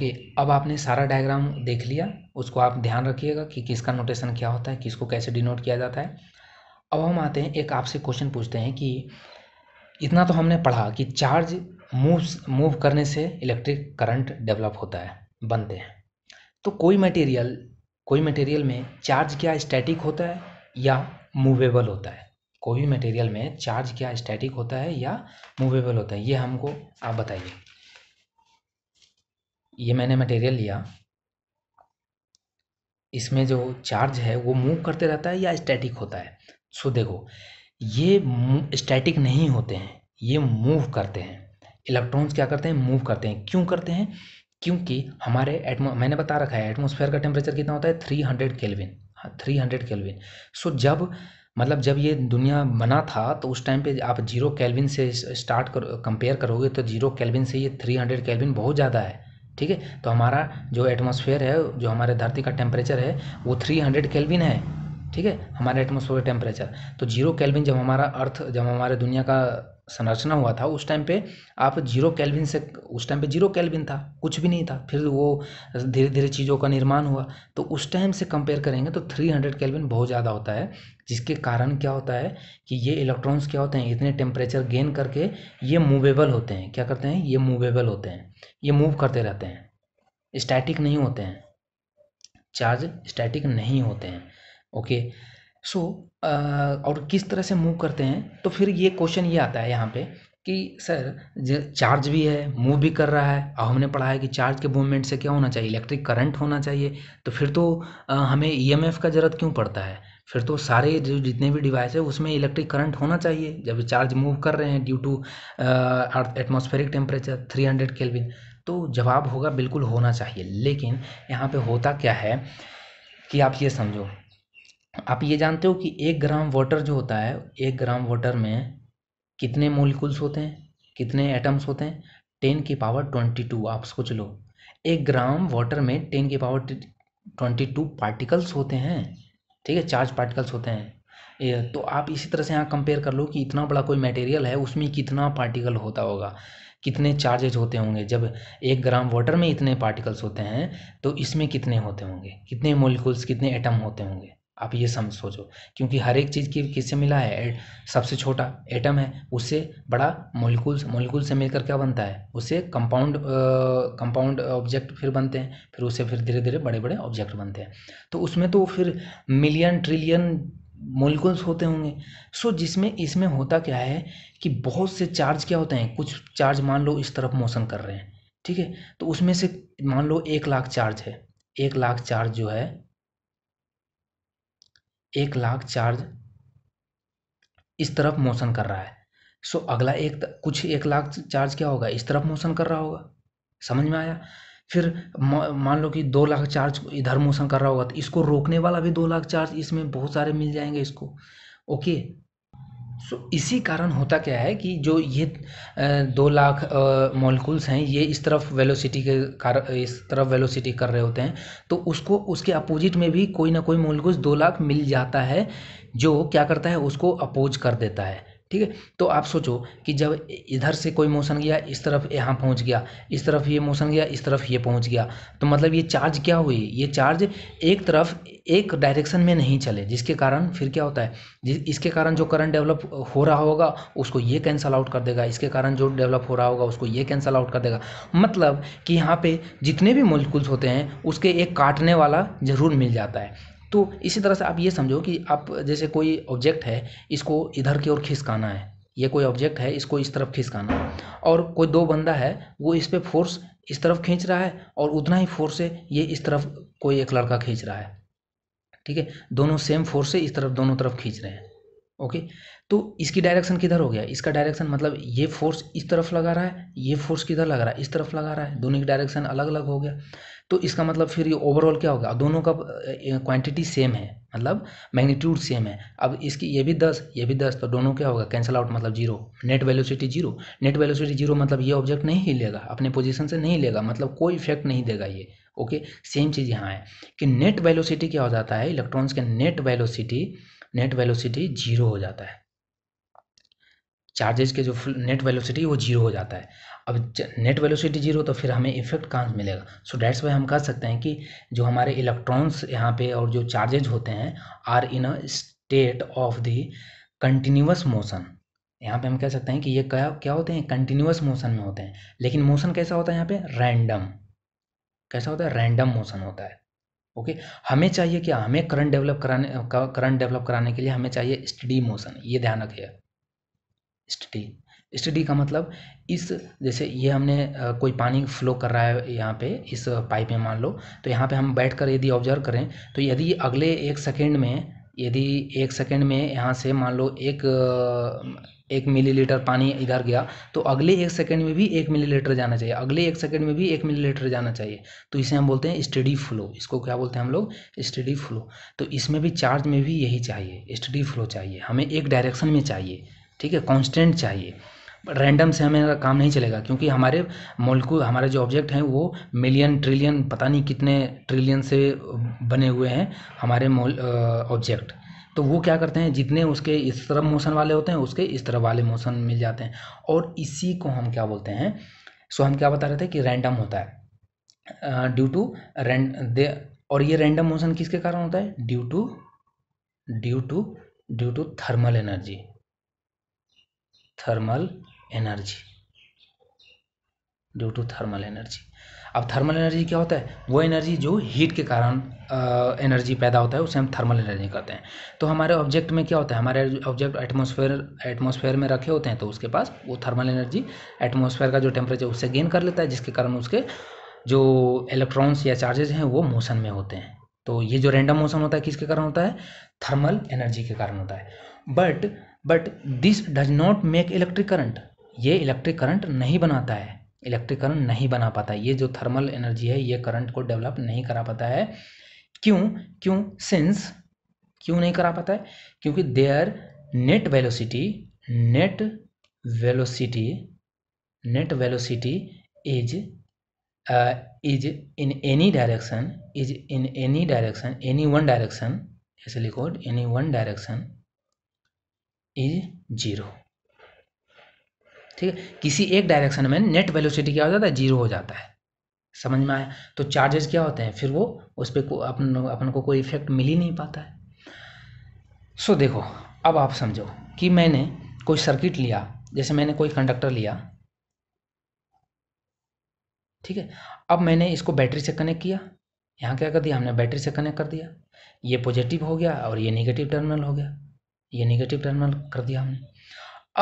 okay अब आपने सारा डायग्राम देख लिया उसको आप ध्यान रखिएगा कि किसका नोटेशन क्या होता है किसको कैसे डिनोट किया जाता है अब हम आते हैं एक आपसे क्वेश्चन पूछते हैं कि इतना तो हमने पढ़ा कि चार्ज मूव मूव करने से इलेक्ट्रिक करंट डेवलप होता है बनते हैं तो कोई मटेरियल कोई मटेरियल में चार्ज क्या स्टैटिक होता है या मूवेबल होता है कोई भी मटेरियल में चार्ज क्या स्टैटिक होता है या मूवेबल होता है ये हमको आप बताइए ये मैंने मटेरियल लिया इसमें जो चार्ज है वो मूव करते रहता है या स्टैटिक होता है सो देखो ये स्टैटिक नहीं होते हैं ये मूव करते हैं इलेक्ट्रॉन्स क्या करते हैं मूव करते हैं क्यों करते हैं क्योंकि हमारे एटमो मैंने बता रखा है एटमोसफेयर का टेम्परेचर कितना होता है three hundred kelvin three hundred kelvin so जब मतलब जब ये दुनिया बना था तो उस टाइम पे आप जीरो केल्विन से स्टार्ट कर कंपेयर करोगे तो जीरो केल्विन से ये थ्री हंड्रेड केल्विन बहुत ज़्यादा है ठीक है तो हमारा जो एटमोसफेयर है जो हमारे धरती का टेम्परेचर है वो थ्री हंड्रेड केल्विन है ठीक है हमारे एटमोसफेयर टेम्परेचर तो जीरो केल्विन जब हमारा अर्थ जब हमारे दुनिया का संरचना हुआ था उस टाइम पे आप जीरो कैलविन से उस टाइम पे जीरो कैलविन था कुछ भी नहीं था फिर वो धीरे धीरे चीज़ों का निर्माण हुआ तो उस टाइम से कंपेयर करेंगे तो थ्री हंड्रेड कैलविन बहुत ज़्यादा होता है जिसके कारण क्या होता है कि ये इलेक्ट्रॉन्स क्या होते हैं इतने टेम्परेचर गेन करके ये मूवेबल होते हैं क्या करते हैं ये मूवेबल होते हैं ये मूव करते रहते हैं स्टैटिक नहीं होते हैं चार्ज स्टैटिक नहीं होते हैं ओके सो और किस तरह से मूव करते हैं तो फिर ये क्वेश्चन ये आता है यहाँ पे कि सर चार्ज भी है मूव भी कर रहा है और हमने पढ़ा है कि चार्ज के मूवमेंट से क्या होना चाहिए इलेक्ट्रिक करंट होना चाहिए तो फिर तो हमें ईएमएफ e का ज़रूरत क्यों पड़ता है फिर तो सारे जो जितने भी डिवाइस है उसमें इलेक्ट्रिक करंट होना चाहिए जब चार्ज मूव कर रहे हैं due to atmospheric temperature three hundred kelvin तो जवाब होगा बिल्कुल होना चाहिए लेकिन यहाँ पे होता क्या है कि आप ये समझो आप ये जानते हो कि एक ग्राम वाटर जो होता है एक ग्राम वाटर में कितने मोलिकुल्स होते हैं कितने एटम्स होते हैं टेन की पावर ट्वेंटी टू आप सोच लो एक ग्राम वाटर में टेन की पावर ट्वेंटी टू पार्टिकल्स होते हैं ठीक है चार्ज पार्टिकल्स होते हैं तो आप इसी तरह से यहाँ कंपेयर कर लो कि इतना बड़ा कोई मटेरियल है उसमें कितना पार्टिकल होता होगा कितने चार्जेज होते होंगे जब एक ग्राम वाटर में इतने पार्टिकल्स होते हैं तो इसमें कितने होते होंगे कितने मोलिकुल्स कितने एटम होते होंगे आप ये सम सोचो क्योंकि हर एक चीज़ की किससे मिला है सबसे छोटा एटम है उससे बड़ा मोलिकूल मोलिकूल से मिलकर क्या बनता है उससे कंपाउंड कंपाउंड ऑब्जेक्ट फिर बनते हैं फिर उससे फिर धीरे धीरे बड़े बड़े ऑब्जेक्ट बनते हैं तो उसमें तो फिर मिलियन ट्रिलियन मोलिकुल्स होते होंगे सो जिसमें इसमें होता क्या है कि बहुत से चार्ज क्या होते हैं कुछ चार्ज मान लो इस तरफ मोशन कर रहे हैं ठीक है तो उसमें से मान लो एक लाख चार्ज है एक लाख चार्ज जो है एक लाख चार्ज इस तरफ मोशन कर रहा है सो अगला एक कुछ एक लाख चार्ज क्या होगा इस तरफ मोशन कर रहा होगा समझ में आया फिर मान लो कि दो लाख चार्ज इधर मोशन कर रहा होगा तो इसको रोकने वाला भी दो लाख चार्ज इसमें बहुत सारे मिल जाएंगे इसको ओके सो so, इसी कारण होता क्या है कि जो ये दो लाख मॉलिकूल्स हैं ये इस तरफ वेलोसिटी के कारण इस तरफ वेलोसिटी कर रहे होते हैं तो उसको उसके अपोजिट में भी कोई ना कोई मॉलिकूल्स दो लाख मिल जाता है जो क्या करता है उसको अपोज कर देता है ठीक है तो आप सोचो कि जब इधर से कोई मोशन गया इस तरफ यहाँ पहुँच गया इस तरफ ये मोशन गया इस तरफ ये पहुँच गया तो मतलब ये चार्ज क्या हुई ये चार्ज एक तरफ एक डायरेक्शन में नहीं चले जिसके कारण फिर क्या होता है इसके कारण जो करंट डेवलप हो रहा होगा उसको ये कैंसल आउट कर देगा इसके कारण जो डेवलप हो रहा होगा उसको ये कैंसल आउट कर देगा मतलब कि यहाँ पे जितने भी मोलिकुल्स होते हैं उसके एक काटने वाला ज़रूर मिल जाता है तो इसी तरह से आप ये समझो कि आप जैसे कोई ऑब्जेक्ट है इसको इधर की ओर खिसकाना है ये कोई ऑब्जेक्ट है इसको इस तरफ खिसकाना है और कोई दो बंदा है वो इस पर फोर्स इस तरफ खींच रहा है और उतना ही फोर्स से ये इस तरफ कोई एक लड़का खींच रहा है ठीक है दोनों सेम फोर्स से इस तरफ दोनों तरफ खींच रहे हैं ओके तो इसकी डायरेक्शन किधर हो गया इसका डायरेक्शन मतलब ये फोर्स इस तरफ लगा रहा है ये फोर्स किधर लग रहा है इस तरफ लगा रहा है दोनों की डायरेक्शन अलग अलग हो गया तो इसका मतलब फिर ये ओवरऑल क्या होगा दोनों का क्वांटिटी सेम है मतलब मैग्नीट्यूड सेम है अब इसकी ये भी दस ये भी दस तो दोनों क्या होगा कैंसिल आउट मतलब zero net velocity zero net velocity zero मतलब ये ऑब्जेक्ट नहीं लेगा अपने पोजीशन से नहीं लेगा मतलब कोई इफेक्ट नहीं देगा ये ओके सेम चीज़ यहाँ है कि नेट वेलोसिटी क्या हो जाता है इलेक्ट्रॉन्स के net velocity net velocity zero हो जाता है चार्जेस के जो नेट वेलोसिटी वो जीरो हो जाता है अब नेट वेलोसिटी जीरो तो फिर हमें इफेक्ट कहाँ से मिलेगा सो डैट्स वाई हम कह सकते हैं कि जो हमारे इलेक्ट्रॉन्स यहाँ पे और जो चार्जेज होते हैं are in a state of the continuous motion यहाँ पे हम कह सकते हैं कि ये क्या क्या होते हैं कंटिन्यूस मोशन में होते हैं लेकिन मोशन कैसा होता है यहाँ पे रैंडम कैसा होता है रैंडम मोशन होता है ओके हमें चाहिए कि हमें करंट डेवलप कराने करंट डेवलप कराने के लिए हमें चाहिए स्टडी मोशन ये ध्यान रखिए स्टडी स्टडी का मतलब इस जैसे ये हमने कोई पानी फ्लो कर रहा है यहाँ पे इस पाइप में मान लो तो यहाँ पे हम बैठकर यदि ऑब्जर्व करें तो यदि अगले एक सेकेंड में यदि एक सेकंड में यहाँ से मान लो एक एक मिलीलीटर पानी इधर गया तो अगले एक सेकंड में भी एक मिलीलीटर जाना चाहिए अगले एक सेकंड में भी एक मिलीलीटर जाना चाहिए तो इसे हम बोलते हैं स्टडी फ्लो इसको क्या बोलते हैं हम लोग स्टडी फ्लो तो इसमें भी चार्ज में भी यही चाहिए स्टडी फ्लो चाहिए हमें एक डायरेक्शन में चाहिए ठीक है कॉन्स्टेंट चाहिए रैंडम से हमें काम नहीं चलेगा क्योंकि हमारे मोलकू हमारे जो ऑब्जेक्ट हैं वो मिलियन ट्रिलियन पता नहीं कितने ट्रिलियन से बने हुए हैं हमारे मोल ऑब्जेक्ट तो वो क्या करते हैं जितने उसके इस तरफ मोशन वाले होते हैं उसके इस तरफ वाले मोशन मिल जाते हैं और इसी को हम क्या बोलते हैं सो हम क्या बता रहे थे कि रैंडम होता है ड्यू टू रैंड दे और ये रैंडम मोशन किसके कारण होता है due to due to due to thermal energy thermal energy due to thermal energy अब थर्मल एनर्जी क्या होता है वो एनर्जी जो हीट के कारण एनर्जी पैदा होता है उसे हम थर्मल एनर्जी कहते हैं तो हमारे ऑब्जेक्ट में क्या होता है हमारे ऑब्जेक्ट एटमोसफेयर एटमोसफेयर में रखे होते हैं तो उसके पास वो थर्मल एनर्जी एटमोसफेयर का जो टेम्परेचर उससे गेन कर लेता है जिसके कारण उसके जो इलेक्ट्रॉन्स या चार्जेज हैं वो मोशन में होते हैं तो ये जो रैंडम मोशन होता है किसके कारण होता है थर्मल एनर्जी के कारण होता है but but this does not make electric current ये इलेक्ट्रिक करंट नहीं बनाता है इलेक्ट्रिक करंट नहीं बना पाता है ये जो थर्मल एनर्जी है ये करंट को डेवलप नहीं करा पाता है क्यों क्यों सिंस क्यों नहीं करा पाता है क्योंकि there net velocity net velocity net velocity is is in any direction is in any direction any one direction ऐसे लिखो any one direction is zero ठीक है किसी एक डायरेक्शन में नेट वेलोसिटी क्या हो जाता है जीरो हो जाता है समझ में आया तो चार्जेस क्या होते हैं फिर वो उस पर अपन अपन को कोई इफेक्ट मिल ही नहीं पाता है सो देखो अब आप समझो कि मैंने कोई सर्किट लिया जैसे मैंने कोई कंडक्टर लिया ठीक है अब मैंने इसको बैटरी से कनेक्ट किया यहाँ क्या कर दिया हमने बैटरी से कनेक्ट कर दिया ये पॉजिटिव हो गया और ये नेगेटिव टर्मिनल हो गया ये नेगेटिव टर्मिनल कर दिया हमने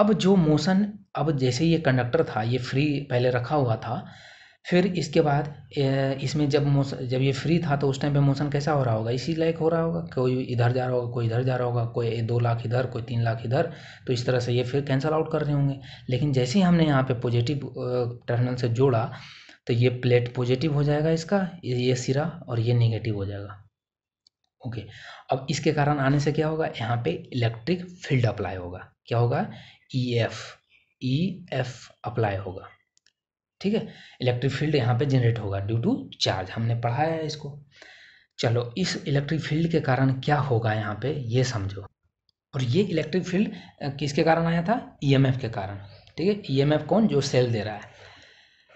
अब जो मोशन अब जैसे ये कंडक्टर था ये फ्री पहले रखा हुआ था फिर इसके बाद इसमें जब मोशन जब ये फ्री था तो उस टाइम पे मोशन कैसा हो रहा होगा इसी लायक हो रहा होगा कोई इधर जा रहा होगा कोई इधर जा रहा होगा कोई दो लाख इधर कोई तीन लाख इधर तो इस तरह से ये फिर कैंसिल आउट कर रहे होंगे लेकिन जैसे ही हमने यहाँ पे पॉजिटिव टर्मिनल से जोड़ा तो ये प्लेट पॉजिटिव हो जाएगा इसका ये सिरा और ये निगेटिव हो जाएगा ओके अब इसके कारण आने से क्या होगा यहाँ पर इलेक्ट्रिक फील्ड अप्लाई होगा क्या होगा E e F E F apply होगा ठीक है इलेक्ट्रिक फील्ड यहाँ पे जनरेट होगा ड्यू टू चार्ज हमने पढ़ाया है इसको चलो इस इलेक्ट्रिक फील्ड के कारण क्या होगा यहाँ पे ये समझो और ये इलेक्ट्रिक फील्ड किसके कारण आया था एफ e के कारण ठीक है एफ e कौन जो सेल दे रहा है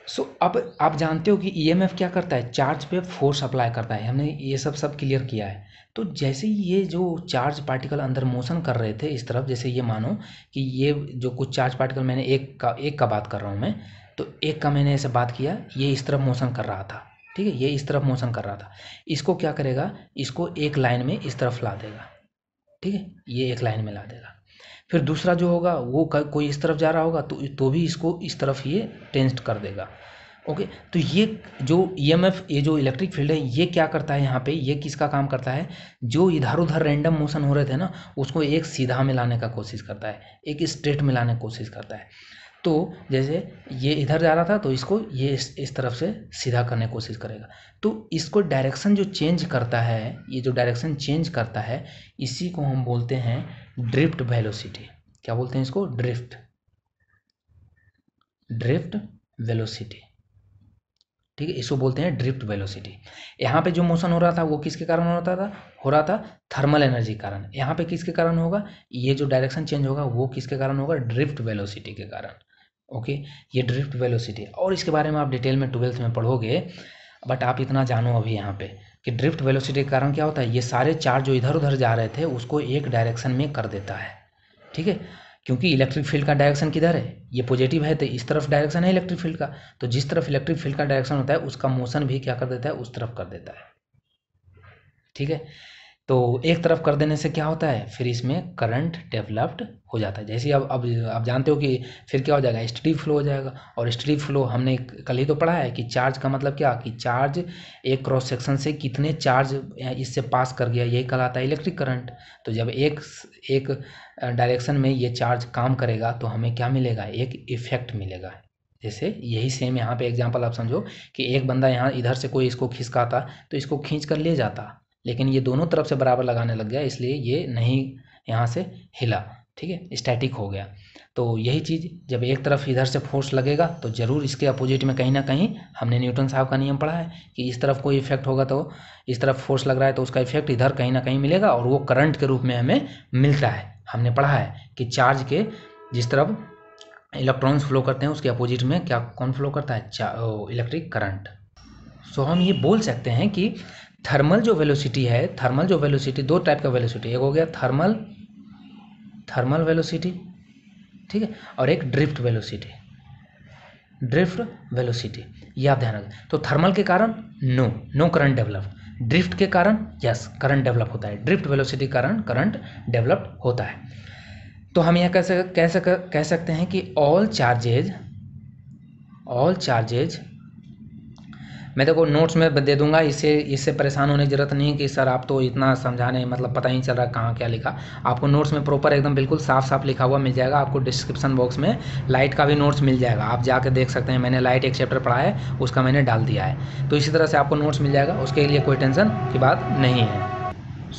सो so, अब आप जानते हो कि एफ e क्या करता है चार्ज पे फोर्स अप्लाई करता है हमने ये सब सब क्लियर किया है तो जैसे ही ये जो चार्ज पार्टिकल अंदर मोशन कर रहे थे इस तरफ जैसे ये मानो कि ये जो कुछ चार्ज पार्टिकल मैंने एक का एक का बात कर रहा हूँ मैं तो एक का मैंने ऐसे बात किया ये इस तरफ मोशन कर रहा था ठीक है ये इस तरफ मोशन कर रहा था इसको क्या करेगा इसको एक लाइन में इस तरफ ला देगा ठीक है ये एक लाइन में ला देगा फिर दूसरा जो होगा वो कोई इस तरफ जा रहा होगा तो तो भी इसको इस तरफ ये टेंस्ट कर देगा ओके तो ये जो ईएमएफ e ये जो इलेक्ट्रिक फील्ड है ये क्या करता है यहाँ पे ये किसका काम करता है जो इधर उधर रैंडम मोशन हो रहे थे ना उसको एक सीधा में लाने का कोशिश करता है एक स्ट्रेट में लाने की कोशिश करता है तो जैसे ये इधर जा रहा था तो इसको ये इस, इस तरफ से सीधा करने की कोशिश करेगा तो इसको डायरेक्शन जो चेंज करता है ये जो डायरेक्शन चेंज करता है इसी को हम बोलते हैं ड्रिफ्ट वेलोसिटी क्या बोलते हैं इसको ड्रिफ्ट ड्रिफ्ट वेलोसिटी ठीक है इसको बोलते हैं ड्रिफ्ट वेलोसिटी यहाँ पे जो मोशन हो रहा था वो किसके कारण हो रहा था हो रहा था थर्मल एनर्जी के कारण यहाँ पे किसके कारण होगा ये जो डायरेक्शन चेंज होगा वो किसके कारण होगा ड्रिफ्ट वेलोसिटी के कारण ओके ये ड्रिफ्ट वेलोसिटी और इसके बारे में आप डिटेल में ट्वेल्थ में पढ़ोगे बट आप इतना जानो अभी यहाँ पे कि ड्रिफ्ट वेलोसिटी के कारण क्या होता है ये सारे चार्ज जो इधर उधर जा रहे थे उसको एक डायरेक्शन में कर देता है ठीक है क्योंकि इलेक्ट्रिक फील्ड का डायरेक्शन किधर है ये पॉजिटिव है तो इस तरफ डायरेक्शन है इलेक्ट्रिक फील्ड का तो जिस तरफ इलेक्ट्रिक फील्ड का डायरेक्शन होता है उसका मोशन भी क्या कर देता है उस तरफ कर देता है ठीक है तो एक तरफ कर देने से क्या होता है फिर इसमें करंट डेवलप्ड हो जाता है जैसे अब अब आप जानते हो कि फिर क्या हो जाएगा स्टडी फ्लो हो जाएगा और स्टडी फ्लो हमने कल ही तो पढ़ा है कि चार्ज का मतलब क्या कि चार्ज एक क्रॉस सेक्शन से कितने चार्ज इससे पास कर गया यही कल आता है इलेक्ट्रिक करंट तो जब एक एक डायरेक्शन में ये चार्ज काम करेगा तो हमें क्या मिलेगा एक इफेक्ट मिलेगा जैसे यही सेम यहाँ पे एग्जांपल आप समझो कि एक बंदा यहाँ इधर से कोई इसको खिसकाता तो इसको खींच कर ले जाता लेकिन ये दोनों तरफ से बराबर लगाने लग गया इसलिए ये नहीं यहाँ से हिला ठीक है स्टैटिक हो गया तो यही चीज़ जब एक तरफ इधर से फोर्स लगेगा तो ज़रूर इसके अपोजिट में कहीं ना कहीं हमने न्यूटन साहब का नियम पढ़ा है कि इस तरफ कोई इफेक्ट होगा तो इस तरफ फोर्स लग रहा है तो उसका इफेक्ट इधर कहीं ना कहीं मिलेगा और वो करंट के रूप में हमें मिलता है हमने पढ़ा है कि चार्ज के जिस तरफ इलेक्ट्रॉन्स फ्लो करते हैं उसके अपोजिट में क्या कौन फ्लो करता है इलेक्ट्रिक करंट सो हम ये बोल सकते हैं कि थर्मल जो वेलोसिटी है थर्मल जो वेलोसिटी दो टाइप का वेलोसिटी एक हो गया थर्मल थर्मल वेलोसिटी ठीक है और एक ड्रिफ्ट वेलोसिटी ड्रिफ्ट वेलोसिटी याद ध्यान रखें तो थर्मल के कारण no no current develop drift के कारण यस करंट डेवलप होता है ड्रिफ्ट वेलोसिटी के कारण करंट डेवलप होता है तो हम यह कह सक कह सक कह सकते हैं कि ऑल चार्जेज ऑल चार्जेज मैं देखो तो नोट्स में दे दूंगा इससे इससे परेशान होने की ज़रूरत नहीं कि सर आप तो इतना समझाने मतलब पता ही चल रहा कहाँ क्या लिखा आपको नोट्स में प्रॉपर एकदम बिल्कुल साफ साफ लिखा हुआ मिल जाएगा आपको डिस्क्रिप्शन बॉक्स में लाइट का भी नोट्स मिल जाएगा आप जाके देख सकते हैं मैंने लाइट एक चैप्टर पढ़ा है उसका मैंने डाल दिया है तो इसी तरह से आपको नोट्स मिल जाएगा उसके लिए कोई टेंशन की बात नहीं है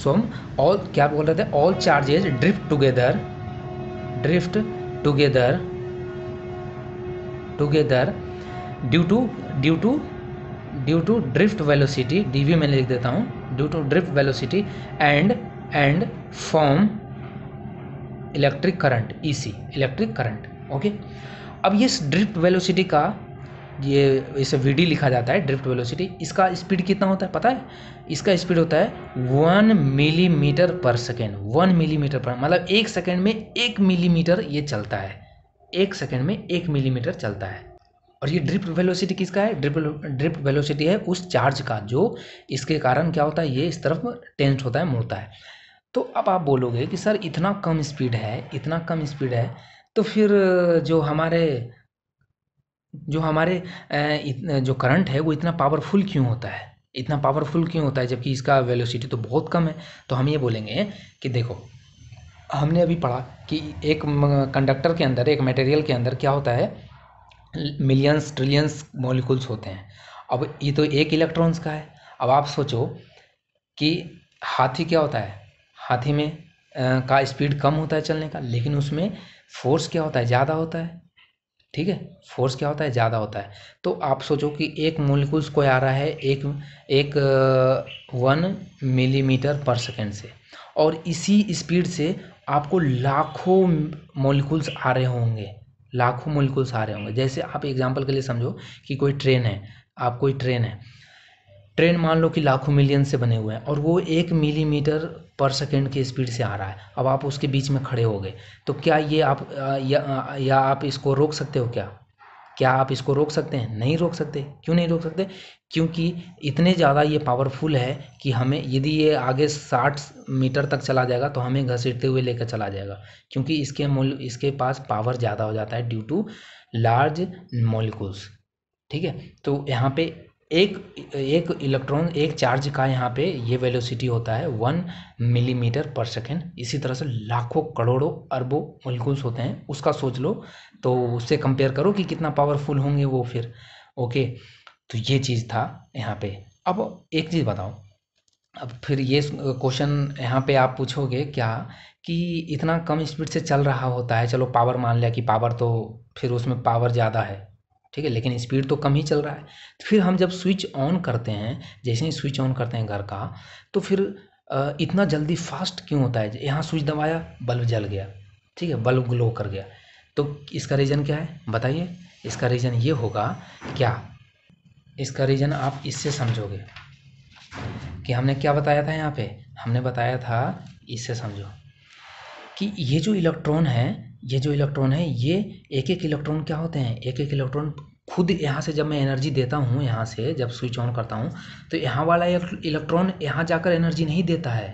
सो हम ऑल क्या बोल रहे थे all charges drift together drift together together due to due to due to drift velocity D V में लिख देता हूँ due to drift velocity and and form electric current E C electric current okay अब ये drift velocity का ये इसे we D लिखा जाता है ड्रिफ्ट वेलोसिटी इसका स्पीड कितना होता है पता है इसका स्पीड होता है one millimetre per second one millimetre per मतलब एक सेकेंड में एक मिलीमीटर ये चलता है एक सेकेंड में एक मिलीमीटर चलता है और ये ड्रिप वेलोसिटी किसका है ड्रिप ड्रिप वेलोसिटी है उस चार्ज का जो इसके कारण क्या होता है ये इस तरफ टेंस होता है मुड़ता है तो अब आप बोलोगे कि सर इतना कम स्पीड है इतना कम स्पीड है तो फिर जो हमारे जो हमारे जो करंट है वो इतना पावरफुल क्यों होता है इतना पावरफुल क्यों होता है जबकि इसका वेलोसिटी तो बहुत कम है तो हम ये बोलेंगे कि देखो हमने अभी पढ़ा कि एक कंडक्टर के अंदर एक मटेरियल के अंदर क्या होता है मिलियंस ट्रिलियंस मॉलिक्यूल्स होते हैं अब ये तो एक इलेक्ट्रॉन्स का है अब आप सोचो कि हाथी क्या होता है हाथी में आ, का स्पीड कम होता है चलने का लेकिन उसमें फोर्स क्या होता है ज़्यादा होता है ठीक है फोर्स क्या होता है ज़्यादा होता है तो आप सोचो कि एक मोलिकुल्स को आ रहा है एक एक वन मिलीमीटर पर सेकेंड से और इसी स्पीड से आपको लाखों मोलिकुल्स आ रहे होंगे लाखों से आ रहे होंगे जैसे आप एग्जाम्पल के लिए समझो कि कोई ट्रेन है आप कोई ट्रेन है ट्रेन मान लो कि लाखों मिलियन से बने हुए हैं और वो एक मिलीमीटर पर सेकेंड की स्पीड से आ रहा है अब आप उसके बीच में खड़े हो गए तो क्या ये आप या, या आप इसको रोक सकते हो क्या क्या आप इसको रोक सकते हैं नहीं रोक सकते क्यों नहीं रोक सकते क्योंकि इतने ज़्यादा ये पावरफुल है कि हमें यदि ये आगे 60 मीटर तक चला जाएगा तो हमें घसीटते हुए लेकर चला जाएगा क्योंकि इसके मोल इसके पास पावर ज़्यादा हो जाता है ड्यू टू लार्ज मोलिकुल्स ठीक है तो यहाँ पे एक एक इलेक्ट्रॉन एक चार्ज का यहाँ पे ये वेलोसिटी होता है वन मिलीमीटर पर सेकेंड इसी तरह से लाखों करोड़ों अरबों मोलिकुल्स होते हैं उसका सोच लो तो उससे कंपेयर करो कि कितना पावरफुल होंगे वो फिर ओके तो ये चीज़ था यहाँ पे अब एक चीज़ बताओ अब फिर ये क्वेश्चन यहाँ पे आप पूछोगे क्या कि इतना कम स्पीड से चल रहा होता है चलो पावर मान लिया कि पावर तो फिर उसमें पावर ज़्यादा है ठीक है लेकिन स्पीड तो कम ही चल रहा है तो फिर हम जब स्विच ऑन करते हैं जैसे ही स्विच ऑन करते हैं घर का तो फिर इतना जल्दी फास्ट क्यों होता है यहाँ स्विच दबाया बल्ब जल गया ठीक है बल्ब ग्लो कर गया तो इसका रीज़न क्या है बताइए इसका रीज़न ये होगा क्या इसका रीज़न आप इससे समझोगे कि हमने क्या बताया था यहाँ पे हमने बताया था इससे समझो कि ये जो इलेक्ट्रॉन है ये जो इलेक्ट्रॉन है ये एक एक इलेक्ट्रॉन क्या होते हैं एक एक इलेक्ट्रॉन खुद यहाँ से जब मैं एनर्जी देता हूँ यहाँ से जब स्विच ऑन करता हूँ तो यहाँ वाला इलेक्ट्रॉन यहाँ जाकर एनर्जी नहीं देता है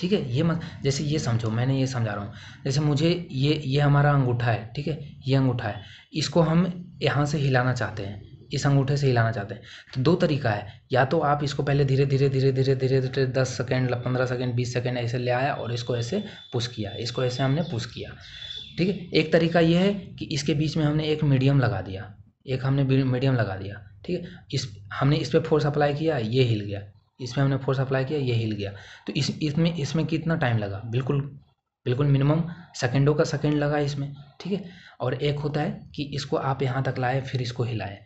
ठीक है ये मत जैसे ये समझो मैंने ये समझा रहा हूँ जैसे मुझे ये ये हमारा अंगूठा है ठीक है ये अंगूठा है इसको हम यहाँ से हिलाना चाहते हैं इस अंगूठे से हिलाना चाहते हैं तो दो तरीका है या तो आप इसको पहले धीरे धीरे धीरे धीरे धीरे धीरे दस सेकेंड पंद्रह सेकेंड बीस सेकेंड ऐसे ले आया और इसको ऐसे पुश किया इसको ऐसे हमने पुश किया ठीक है एक तरीका ये है कि इसके बीच में हमने एक मीडियम लगा दिया एक हमने मीडियम लगा दिया ठीक है इस हमने इस पर फोर्स अप्लाई किया ये हिल गया इसमें हमने फोर्स अप्लाई किया ये हिल गया तो इस इसमें इसमें कितना टाइम लगा बिल्कुल बिल्कुल मिनिमम सेकेंडों का सेकेंड लगा इसमें ठीक है और एक होता है कि इसको आप यहाँ तक लाए फिर इसको हिलाएं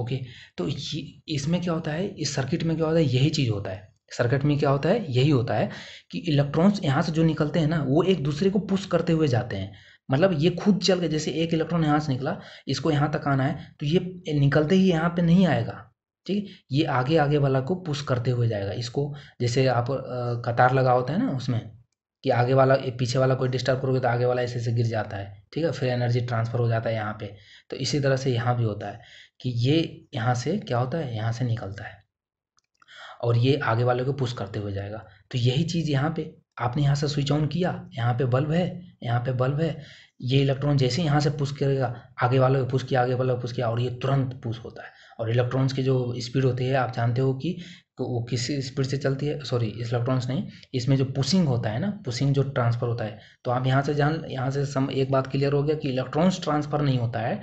ओके तो इसमें क्या होता है इस सर्किट में क्या होता है यही चीज़ होता है सर्किट में क्या होता है यही होता है कि इलेक्ट्रॉन्स यहाँ से जो निकलते हैं ना वो एक दूसरे को पुश करते हुए जाते हैं मतलब ये खुद चल के जैसे एक इलेक्ट्रॉन यहाँ से निकला इसको यहाँ तक आना है तो ये निकलते ही यहाँ पे नहीं आएगा ठीक ये आगे आगे वाला को पुश करते हुए जाएगा इसको जैसे आप कतार लगा होता है ना उसमें कि आगे वाला पीछे वाला कोई डिस्टर्ब करोगे तो आगे वाला ऐसे ऐसे गिर जाता है ठीक है फिर एनर्जी ट्रांसफ़र हो जाता है यहाँ पे तो इसी तरह से यहाँ भी होता है कि ये यहाँ से क्या होता है यहाँ से निकलता है और ये आगे वाले को पुश करते हुए जाएगा तो यही चीज़ यहाँ पे आपने यहाँ से स्विच ऑन किया यहाँ पे बल्ब है यहाँ पे बल्ब है ये इलेक्ट्रॉन जैसे यहाँ से पुश करेगा आगे को पुश किया आगे वाला पुश किया और ये तुरंत पुश होता है और इलेक्ट्रॉन्स की जो स्पीड होती है आप जानते हो कि तो वो किस स्पीड से चलती है सॉरी इलेक्ट्रॉन्स नहीं इसमें जो पुशिंग होता है ना पुशिंग जो ट्रांसफ़र होता है तो आप यहाँ से जान यहाँ से सम एक बात क्लियर हो गया कि इलेक्ट्रॉन्स ट्रांसफ़र नहीं होता है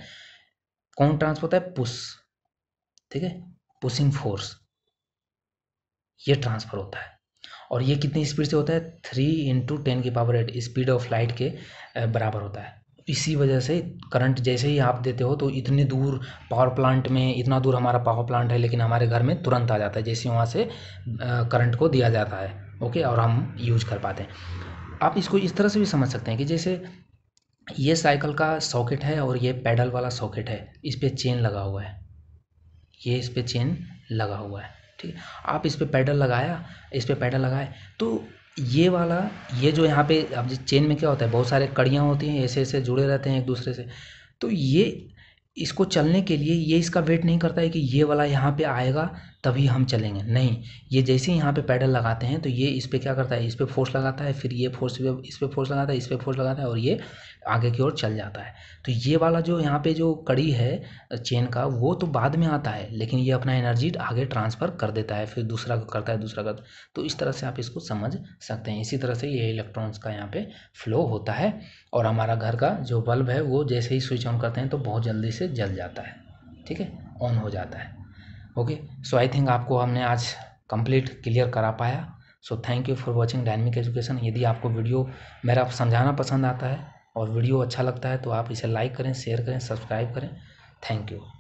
कौन ट्रांसफर होता है पुश ठीक है पुशिंग फोर्स ये ट्रांसफ़र होता है और ये कितनी स्पीड से होता है थ्री इंटू टेन की power eight speed of light के बराबर होता है इसी वजह से करंट जैसे ही आप देते हो तो इतने दूर पावर प्लांट में इतना दूर हमारा पावर प्लांट है लेकिन हमारे घर में तुरंत आ जाता है जैसे वहाँ से करंट को दिया जाता है ओके और हम यूज कर पाते हैं आप इसको इस तरह से भी समझ सकते हैं कि जैसे ये साइकिल का सॉकेट है और ये पैडल वाला सॉकेट है इस पर चेन लगा हुआ है ये इस पर चेन लगा हुआ है ठीक है आप इस पर पैडल लगाया इस पर पैडल लगाए तो ये वाला ये जो यहाँ पे अब चेन में क्या होता है बहुत सारे कड़ियाँ होती हैं ऐसे ऐसे जुड़े रहते हैं एक दूसरे से तो ये इसको चलने के लिए ये इसका वेट नहीं करता है कि ये वाला यहाँ पे आएगा तभी हम चलेंगे नहीं ये जैसे ही यहाँ पे पैडल लगाते हैं तो ये इस पर क्या करता है इस पर फोर्स लगाता है फिर ये फोर्स इस पर फोर्स लगाता है इस पर फोर्स लगाता है और ये आगे की ओर चल जाता है तो ये वाला जो यहाँ पे जो कड़ी है चेन का वो तो बाद में आता है लेकिन ये अपना एनर्जी आगे ट्रांसफ़र कर देता है फिर दूसरा को करता है दूसरा करता है तो इस तरह से आप इसको समझ सकते हैं इसी तरह से ये इलेक्ट्रॉन्स का यहाँ पे फ्लो होता है और हमारा घर का जो बल्ब है वो जैसे ही स्विच ऑन करते हैं तो बहुत जल्दी से जल जाता है ठीक है ऑन हो जाता है ओके सो आई थिंक आपको हमने आज कंप्लीट क्लियर करा पाया so thank you for watching dynamic education यदि आपको वीडियो मेरा समझाना पसंद आता है और वीडियो अच्छा लगता है तो आप इसे लाइक करें शेयर करें सब्सक्राइब करें थैंक यू